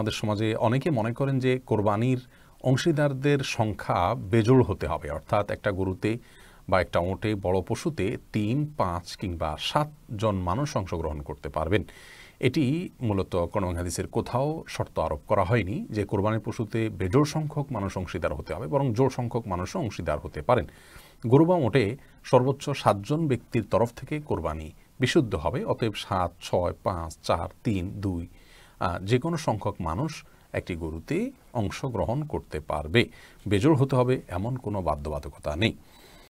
আমাদের সমাজে অনেকে মনে করেন যে কোরবানির অংশীদারদের সংখ্যা বেজোড় হতে হবে অর্থাৎ একটা গরুতে বা একটা ওঁটে বড় পশুতে তিন পাঁচ কিংবা সাতজন মানুষ অংশগ্রহণ করতে পারবেন এটি মূলত কোরআন কোথাও শর্ত আরোপ করা হয়নি যে কোরবানির পশুতে বেজোর সংখ্যক মানুষ অংশীদার হতে হবে বরং জোর সংখ্যক মানুষ অংশীদার হতে পারেন গরু বা ওঁটে সর্বোচ্চ সাতজন ব্যক্তির তরফ থেকে কোরবানি বিশুদ্ধ হবে অতএব সাত ছয় পাঁচ চার তিন দুই যে কোনো সংখ্যক মানুষ একটি গরুতে অংশগ্রহণ করতে পারবে বেজোর হতে হবে এমন কোনো বাধ্যবাধকতা নেই